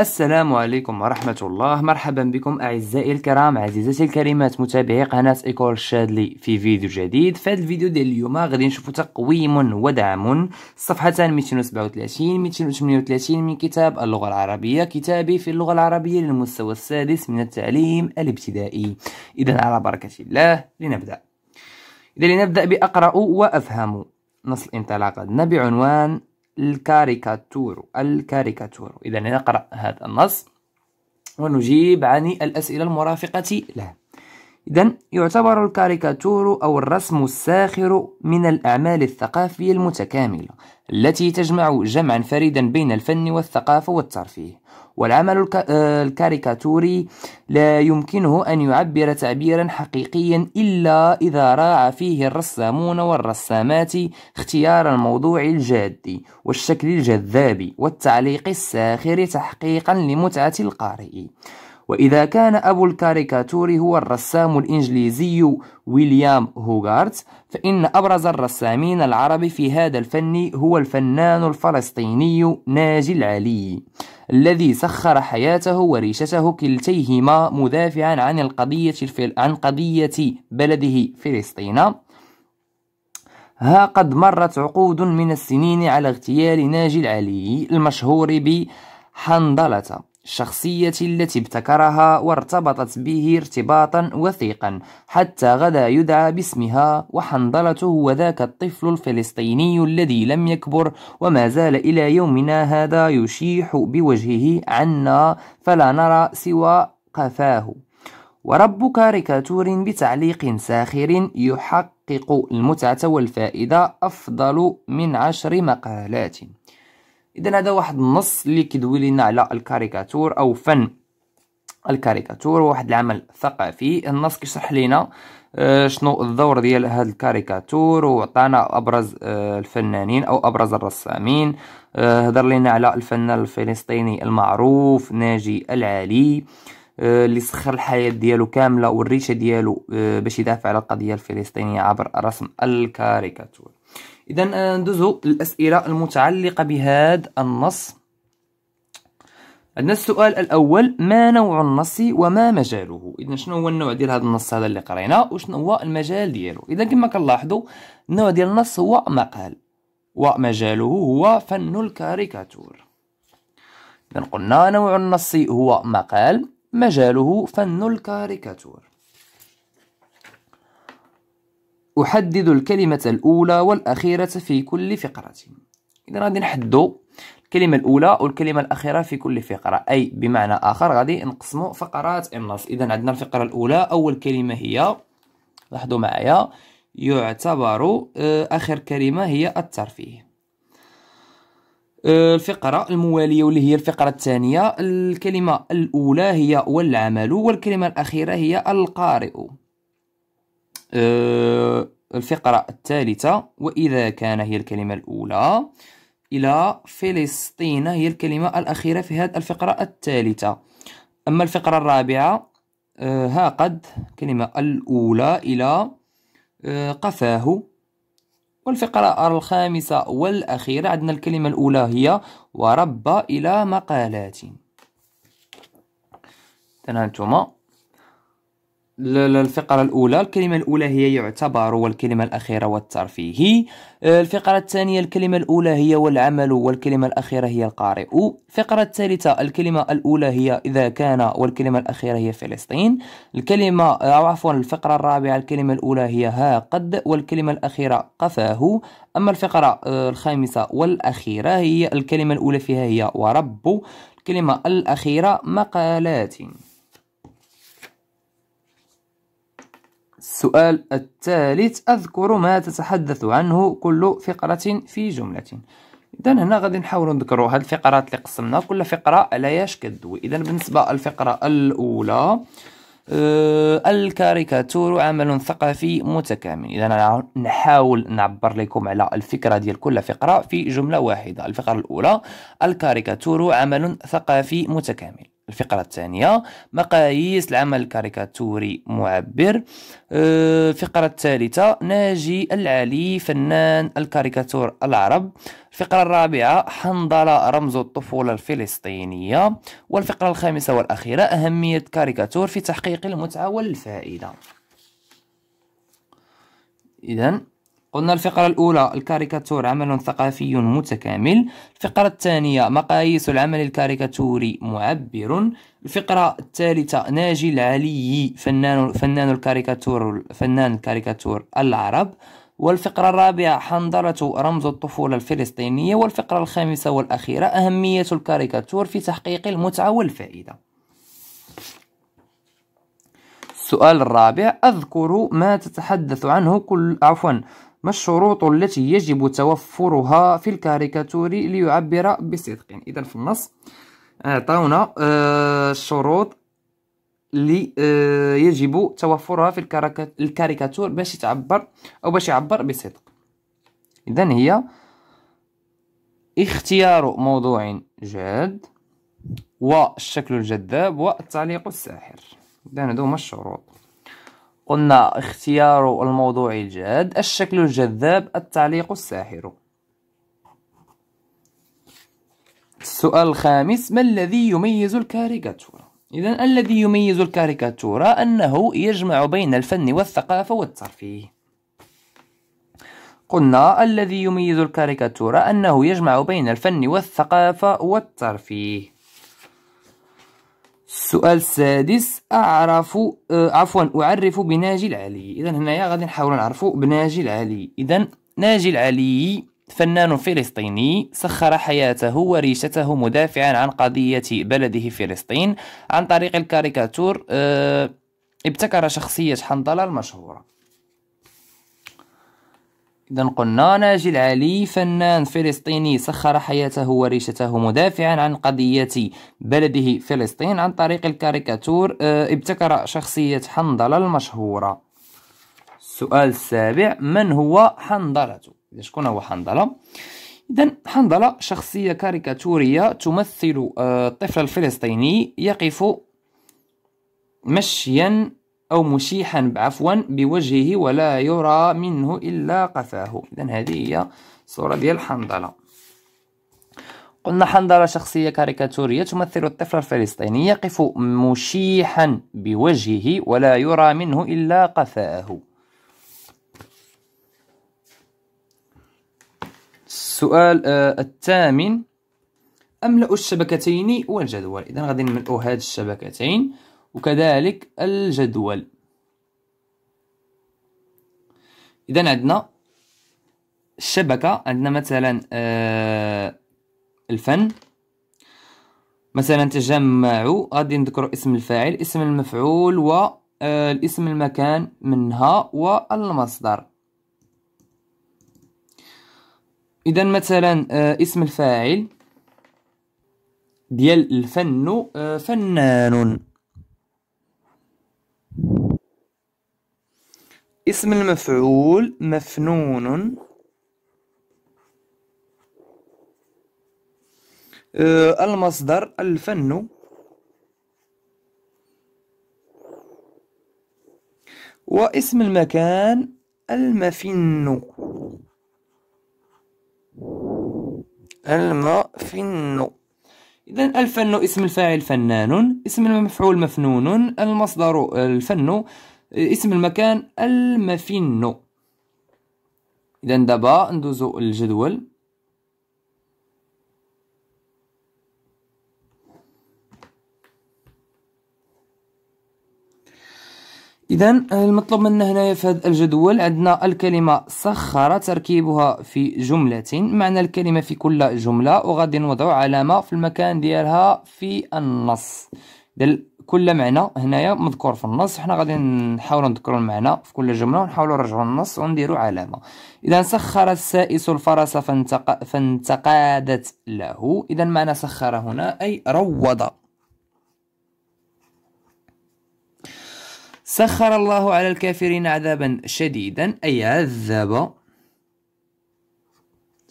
السلام عليكم ورحمة الله مرحبا بكم أعزائي الكرام عزيزتي الكريمات متابعي قناة إيكول الشادلي في فيديو جديد في هذا الفيديو ديال اليوم غادي نشوفو تقويم ودعم صفحتان 237 238 من كتاب اللغة العربية كتابي في اللغة العربية للمستوى السادس من التعليم الابتدائي إذا على بركة الله لنبدأ إذا لنبدأ بأقرأ وأفهم نص الانطلاقة بعنوان الكاريكاتور الكاريكاتور إذا نقرأ هذا النص ونجيب عن الأسئلة المرافقة له إذا يعتبر الكاريكاتور أو الرسم الساخر من الأعمال الثقافية المتكاملة التي تجمع جمعا فريدا بين الفن والثقافة والترفيه والعمل آه، الكاريكاتوري لا يمكنه أن يعبر تعبيرا حقيقيا إلا إذا راعى فيه الرسامون والرسامات اختيار الموضوع الجاد والشكل الجذاب والتعليق الساخر تحقيقا لمتعة القارئ وإذا كان أبو الكاريكاتور هو الرسام الإنجليزي ويليام هوغارت فإن أبرز الرسامين العرب في هذا الفن هو الفنان الفلسطيني ناجي العلي الذي سخر حياته وريشته كلتيهما مدافعا عن القضية عن قضية بلده فلسطين ها قد مرت عقود من السنين على اغتيال ناجي العلي المشهور بحنظلة الشخصية التي ابتكرها وارتبطت به ارتباطا وثيقا حتى غدا يدعى باسمها وحنظلته ذاك الطفل الفلسطيني الذي لم يكبر وما زال إلى يومنا هذا يشيح بوجهه عنا فلا نرى سوى قفاه ورب كاريكاتور بتعليق ساخر يحقق المتعة والفائدة أفضل من عشر مقالات اذا هذا واحد النص اللي كيدوي لنا على الكاريكاتور او فن الكاريكاتور واحد العمل ثقافي النص كيشرح لنا آه، شنو الدور ديال هذا الكاريكاتور وعطانا ابرز آه، الفنانين او ابرز الرسامين آه، هضر لنا على الفنان الفلسطيني المعروف ناجي العلي آه، اللي سخر الحياة ديالو كاملة والريشة ديالو آه، باش يدافع على القضية الفلسطينية عبر رسم الكاريكاتور إذا آه، ندوزو للأسئلة المتعلقة بهذا النص عندنا السؤال الأول ما نوع النص وما مجاله إذا شنو هو النوع ديال هذا النص هذا اللي قرينا وشنو هو المجال ديالو إذا كما كنلاحظوا النوع ديال النص هو مقال ومجاله هو فن الكاريكاتور إذا قلنا نوع النص هو مقال مجاله فن الكاريكاتور أحدد الكلمة الأولى والأخيرة في كل فقرة إذا غادي نحدو الكلمة الأولى والكلمة الأخيرة في كل فقرة أي بمعنى آخر غادي نقسمو فقرات النص إذا عندنا الفقرة الأولى أول كلمة هي لاحظوا معايا يعتبر آه، آخر كلمة هي الترفيه آه، الفقرة الموالية واللي هي الفقرة الثانية الكلمة الأولى هي والعمل والكلمة الأخيرة هي القارئ آه، الفقرة الثالثة وإذا كان هي الكلمة الأولى إلى فلسطين هي الكلمة الأخيرة في هذه الفقرة الثالثة أما الفقرة الرابعة آه، ها قد كلمة الأولى إلى قفاه والفقرة الخامسة والأخيرة عندنا الكلمة الأولى هي ورب إلى مقالات تنانتما الفقرة الأولى الكلمة الأولى هي يعتبر والكلمة الأخيرة والترفيه الفقرة الثانية الكلمة الأولى هي والعمل والكلمة الأخيرة هي القارئ الفقرة الثالثة الكلمة الأولى هي إذا كان والكلمة الأخيرة هي فلسطين الكلمة أو عفوا الفقرة الرابعة الكلمة الأولى هي ها قد والكلمة الأخيرة قفاه أما الفقرة آه، الخامسة والأخيرة هي الكلمة الأولى فيها هي ورب الكلمة الأخيرة مقالات السؤال الثالث أذكر ما تتحدث عنه كل فقرة في جملة إذا هنا غادي نحاول نذكروا هاد الفقرات اللي قسمنا كل فقرة علاش كدوي إذا بالنسبة للفقرة الأولى أه الكاريكاتور عمل ثقافي متكامل إذا نحاول نعبر لكم على الفكرة ديال كل فقرة في جملة واحدة الفقرة الأولى الكاريكاتور عمل ثقافي متكامل الفقرة الثانية مقاييس العمل الكاريكاتوري معبر أه، الفقرة الثالثة ناجي العلي فنان الكاريكاتور العرب الفقرة الرابعة حنظلة رمز الطفولة الفلسطينية والفقرة الخامسة والأخيرة أهمية الكاريكاتور في تحقيق المتعة والفائدة إذا قلنا الفقرة الأولى الكاريكاتور عمل ثقافي متكامل الفقرة الثانية مقاييس العمل الكاريكاتوري معبر الفقرة الثالثة ناجي العلي فنان فنان الكاريكاتور فنان الكاريكاتور العرب والفقرة الرابعة حنظلة رمز الطفولة الفلسطينية والفقرة الخامسة والأخيرة أهمية الكاريكاتور في تحقيق المتعة والفائدة السؤال الرابع أذكر ما تتحدث عنه كل عفوا ما الشروط التي يجب توفرها في الكاريكاتور ليعبر بصدق اذا في النص عطاونا آه، الشروط آه، اللي آه، يجب توفرها في الكاريكاتور باش تعبر او باش يعبر بصدق اذا هي اختيار موضوع جاد والشكل الجذاب والتعليق الساحر اذا هذو هما الشروط قلنا اختيار الموضوع الجاد الشكل الجذاب التعليق الساحر السؤال الخامس ما الذي يميز الكاريكاتورة إذا الذي يميز الكاريكاتورة أنه يجمع بين الفن والثقافة والترفيه قلنا الذي يميز الكاريكاتورة أنه يجمع بين الفن والثقافة والترفيه السؤال السادس أعرف آه، عفوا أعرف بناجي العلي إذا هنايا غادي نحاول نعرفو بناجي العلي إذا ناجي العلي فنان فلسطيني سخر حياته وريشته مدافعا عن قضية بلده فلسطين عن طريق الكاريكاتور آه، ابتكر شخصية حنظلة المشهورة إذا قلنا ناجي العلي فنان فلسطيني سخر حياته وريشته مدافعا عن قضية بلده فلسطين عن طريق الكاريكاتور آه، ابتكر شخصية حنظلة المشهورة السؤال السابع من هو حنظلة؟ شكون هو حنظلة؟ إذا حنظلة شخصية كاريكاتورية تمثل آه، الطفل الفلسطيني يقف مشيا أو مشيحا بعفوا بوجهه ولا يرى منه إلا قفاه إذا هذه هي صورة ديال حنظلة قلنا حنظلة شخصية كاريكاتورية تمثل الطفل الفلسطيني يقف مشيحا بوجهه ولا يرى منه إلا قفاه السؤال آه، الثامن أملأ الشبكتين والجدول إذا غادي نملأ هاد الشبكتين وكذلك الجدول إذا عندنا الشبكة عندنا مثلا آه الفن مثلا تجمع غادي نذكر اسم الفاعل اسم المفعول و آه، الاسم المكان منها والمصدر اذا مثلا آه، اسم الفاعل ديال الفن آه، فنان اسم المفعول مفنون آه، المصدر الفن واسم المكان المفن المفن إذا الفن اسم الفاعل فنان اسم المفعول مفنون المصدر الفن اسم المكان المفينو اذا دابا ندوزو الجدول اذا المطلوب منا هنايا في هذا الجدول عندنا الكلمه سخر تركيبها في جمله معنى الكلمه في كل جمله وغادي نوضعو علامه في المكان ديالها في النص كل معنى هنايا مذكور في النص حنا غادي نحاولوا نذكروا المعنى في كل جمله ونحاولوا نرجعوا النص ونديروا علامه اذا سخر السائس الفرس فانتق... فانتقادت له اذا معنى سخر هنا اي روض سخر الله على الكافرين عذابا شديدا اي عذب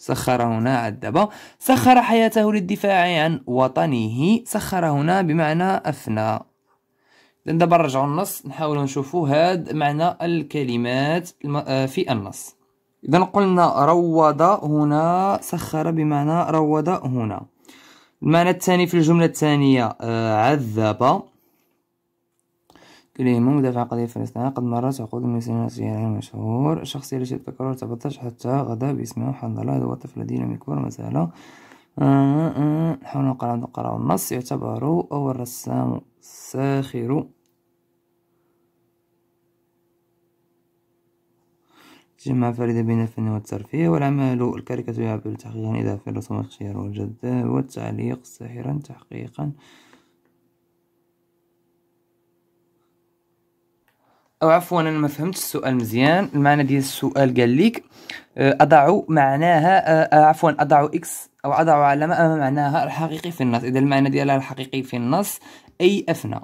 سخر هنا عذب سخر حياته للدفاع عن وطنه سخر هنا بمعنى أفنى إذن دابا نرجعو للنص نحاولو نشوفو هاد معنى الكلمات آه، في النص إذا قلنا روض هنا سخر بمعنى روض هنا المعنى الثاني في الجملة الثانية آه، عذب كليمو مدافع قضية فلسطين قد مرت عقود من سنين سجنها الشخصية الشخص الذي تذكره تبطش حتى غدا باسمه الله هو الطفل الذي لم يكبر مسألة آه، آه، آه. حول القلم قرأ النص يعتبر أول رسام ساخر جمع فريدة بين الفن والترفيه والعمل الكاريكاتير يعبر تحقيقا إذا في الرسومات الخير والجذاب والتعليق ساحرا تحقيقا او عفوا انا ما فهمتش السؤال مزيان المعنى ديال السؤال قال لك آه، اضع معناها آه، آه، عفوا اضع اكس او اضع علامه امام معناها الحقيقي في النص اذا المعنى ديالها الحقيقي في النص اي افنى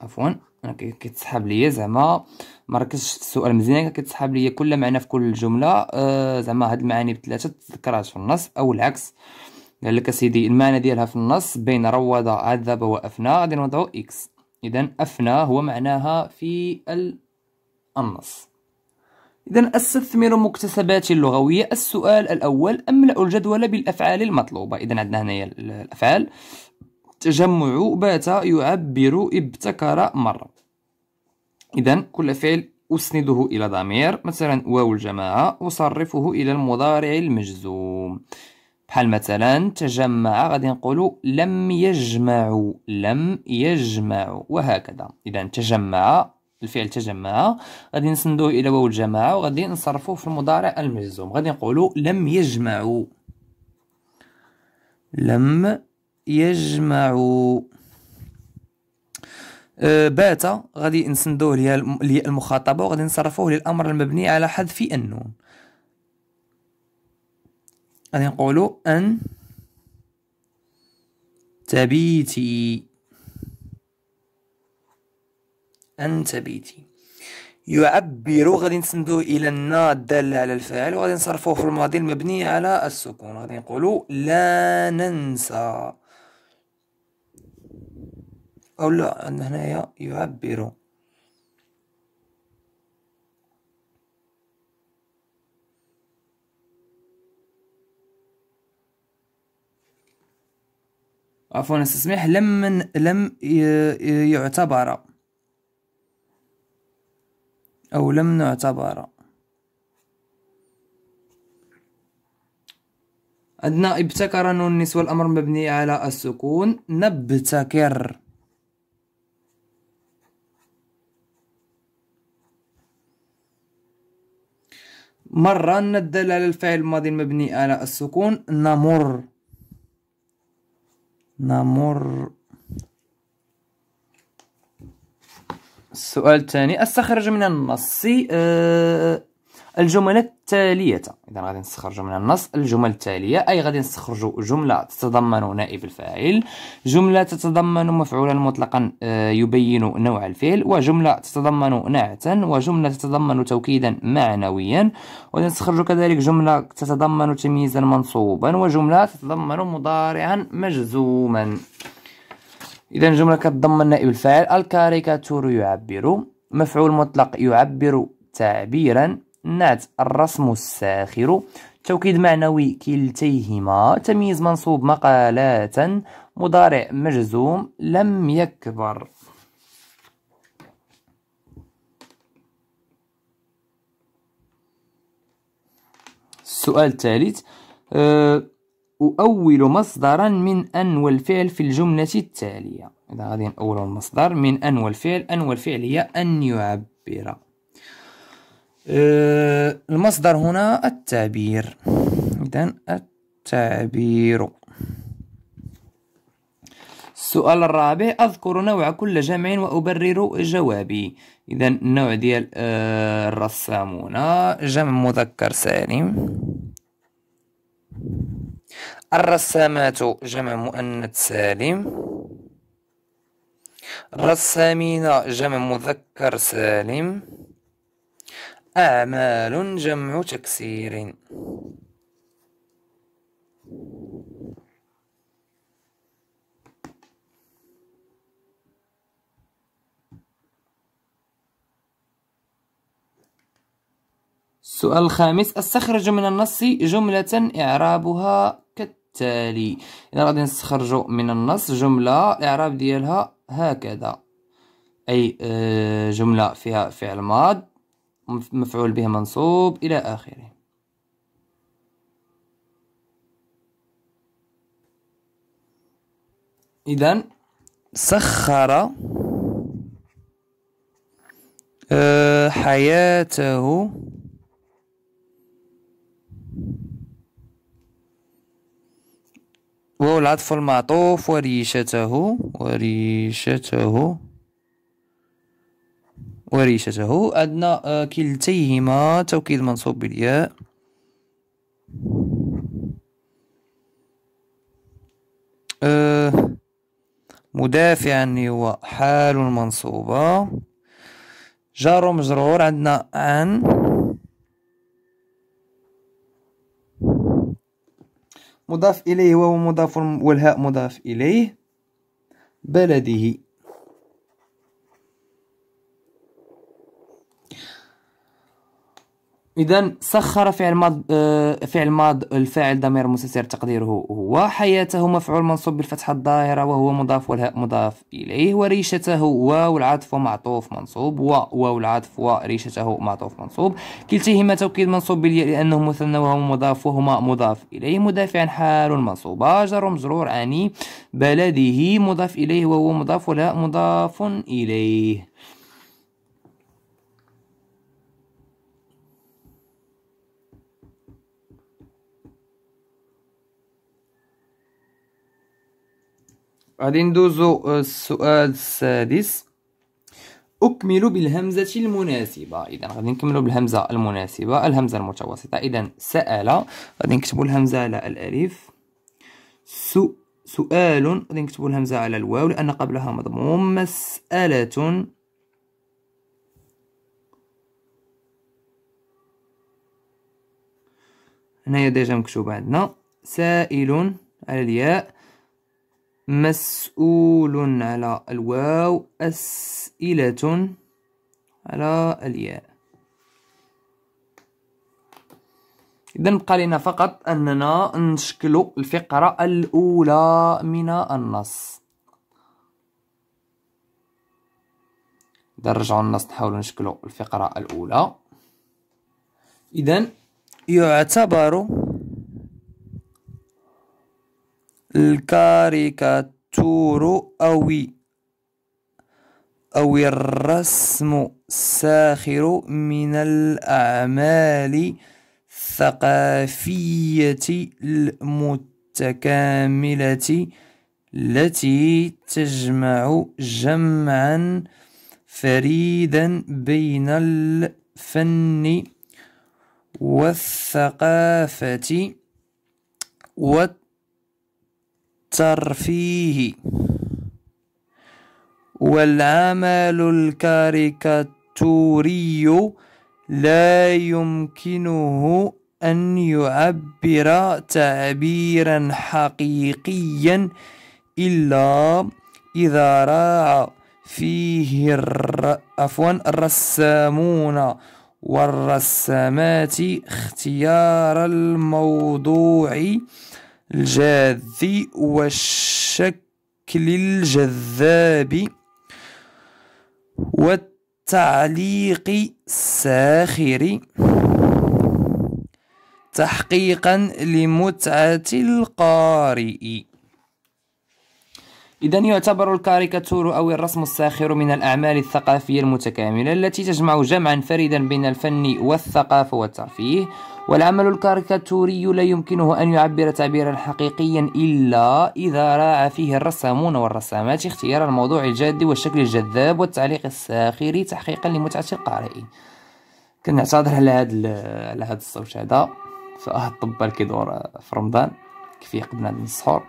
عفوا انا كيتسحب ليا زعما ما ركزتش السؤال مزيان كيتسحب ليا كل معنى في كل جمله زعما هاد المعاني بثلاثه تذكرات في النص او العكس قال لك اسيدي المعنى ديالها في النص بين روض عذب وافنى غادي نوضعو اكس إذا أفنى هو معناها في النص إذا أستثمر مكتسباتي اللغوية السؤال الأول أملأ الجدول بالأفعال المطلوبة إذا عندنا هنا الأفعال تجمع بات يعبر ابتكر مرة إذا كل فعل أسنده إلى ضمير مثلا واو الجماعة أصرفه إلى المضارع المجزوم بحال مثلا تجمع غادي نقولوا لم يجمعوا لم يجمعوا وهكذا اذا تجمع الفعل تجمع غادي نسندوه الى واو الجماعه وغادي نصرفوه في المضارع المجزوم غادي نقولوا لم يجمعوا لم يجمعوا أه بات غادي نسندوه للمخاطبه وغادي نصرفوه للامر المبني على حذف النون غادي نقولو أن تبيتي أن تبيتي يعبر غادي نسندو إلى النا الدالة على الفاعل وغادي نصرفوه في الماضي المبني على السكون غادي نقولو لا ننسى أو لا عندنا هنايا يعبر عفوا استسمح لم لم يعتبر أو لم نعتبر عندنا ابتكر نون النسوة الأمر مبني على السكون نبتكر مرة الدالة على الفعل الماضي المبني على السكون نمر نمر السؤال الثاني استخرج من النص أه الجمل التالية إذا غادي نستخرجوا من النص الجمل التالية أي غادي نستخرجوا جملة تتضمن نائب الفاعل جملة تتضمن مفعولا مطلقا آه، يبين نوع الفعل وجملة تتضمن نعتا وجملة تتضمن توكيدا معنويا وغادي كذلك جملة تتضمن تمييزا منصوبا وجملة تتضمن مضارعا مجزوما إذا جملة كتضمن نائب الفاعل الكاريكاتور يعبر مفعول مطلق يعبر تعبيرا نعت الرسم الساخر توكيد معنوي كلتيهما تمييز منصوب مقالات مضارع مجزوم لم يكبر السؤال الثالث أه، أؤول مصدرا من أن والفعل في الجملة التالية إذا غادي نأول المصدر من أن والفعل أن والفعل هي أن يعبر آه، المصدر هنا التعبير إذا التعبير السؤال الرابع أذكر نوع كل جمع وأبرر جوابي إذا النوع ديال آه، الرسامون جمع مذكر سالم الرسامات جمع مؤنث سالم الرسامين جمع مذكر سالم أعمال جمع تكسير السؤال الخامس استخرج من النص جملة إعرابها كالتالي إذا غادي نستخرج من النص جملة إعراب ديالها هكذا أي آه، جملة فيها فعل ماض مفعول به منصوب إلى آخره إذا سخر آه، حياته وهو العطف المعطوف وريشته وريشته وريشته عندنا آه، كلتيهما توكيد منصوب بالياء آه، مدافعا هو حال منصوبة جار مجرور عندنا عن مضاف إليه وهو مضاف والهاء مضاف إليه بلده اذا سخر فعل ماض آه، فعل ماض الفاعل ضمير مستتر تقديره هو حياته مفعول منصوب بالفتحه الظاهره وهو مضاف والهاء مضاف اليه وريشته واو العطف ومعطوف منصوب و واو العطف وريشته معطوف منصوب كلتيهما توكيد منصوب بالياء لانه مثنى وهو مضاف وهما مضاف اليه مدافعا حال منصوب جر مجرور عني بلده مضاف اليه وهو مضاف والهاء مضاف اليه غادي ندوزو آه، السؤال السادس أكمل بالهمزة المناسبة إذا غادي نكملو بالهمزة المناسبة الهمزة المتوسطة إذا سأل غادي نكتبو الهمزة على الألف سو سؤال غادي نكتبو الهمزة على الواو لأن قبلها مضموم مسألة هنايا ديجا مكتوبه عندنا سائل على الياء مسؤول على الواو أسئلة على الياء إذا بقى لنا فقط أننا نشكل الفقرة الأولى من النص إذا النص نحاول نشكلو الفقرة الأولى إذا يعتبر الكاريكاتور أو أو الرسم الساخر من الأعمال الثقافية المتكاملة التي تجمع جمعا فريدا بين الفن والثقافة والت الترفيه والعمل الكاريكاتوري لا يمكنه ان يعبر تعبيرا حقيقيا الا اذا راعى فيه الر... عفوا الرسامون والرسامات اختيار الموضوع الجاذي والشكل الجذاب والتعليق الساخر تحقيقا لمتعة القارئ إذا يعتبر الكاريكاتور أو الرسم الساخر من الأعمال الثقافية المتكاملة التي تجمع جمعا فريدا بين الفن والثقافة والترفيه والعمل الكاريكاتوري لا يمكنه أن يعبر تعبيرا حقيقيا إلا إذا راعى فيه الرسامون والرسامات اختيار الموضوع الجاد والشكل الجذاب والتعليق الساخر تحقيقا لمتعة القارئ كنعتذر على هذا على هذا الصوت هذا فأه الطبال كيدور في رمضان كيف قبل هذا السحور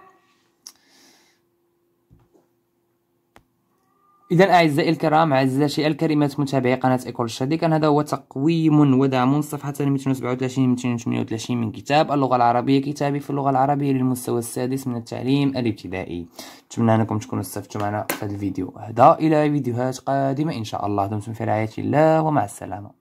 اذا اعزائي الكرام اعزائي الكريمات متابعي قناه ايكول الشادي كان هذا هو تقويم ودعم صفحه 237 238 من كتاب اللغه العربيه كتابي في اللغه العربيه للمستوى السادس من التعليم الابتدائي نتمنى انكم تكونوا استفدتوا معنا في هذا الفيديو هذا الى فيديوهات قادمه ان شاء الله دمتم في رعايه الله ومع السلامه